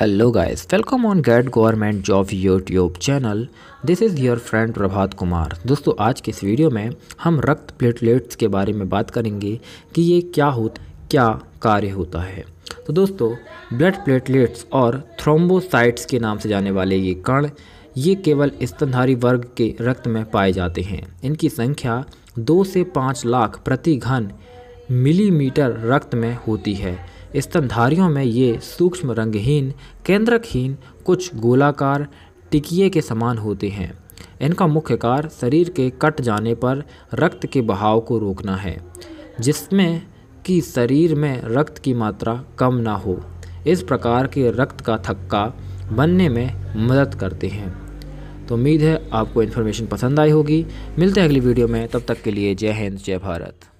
hello guys welcome on get government job YouTube channel this is your friend Prabhat Kumar दोस्तों आज के इस video में हम रक्त प्लेटलेट्स के बारे में बात करेंगे कि ये क्या होता क्या कार्य होता है तो दोस्तों ब्लड प्लेटलेट्स और थ्रोम्बोसाइट्स के नाम से जाने वाले ये कण ये केवल स्तनधारी वर्ग के रक्त में पाए जाते हैं इनकी संख्या दो से पाँच लाख प्रति घन मिलीमीटर रक्त में होती है स्तनधारियों में ये सूक्ष्म रंगहीन केंद्रकहीन कुछ गोलाकार टिकिए के समान होते हैं इनका मुख्य कार्य शरीर के कट जाने पर रक्त के बहाव को रोकना है जिसमें कि शरीर में रक्त की मात्रा कम ना हो इस प्रकार के रक्त का थक्का बनने में मदद करते हैं तो उम्मीद है आपको इन्फॉर्मेशन पसंद आई होगी मिलते हैं अगली वीडियो में तब तक के लिए जय हिंद जय भारत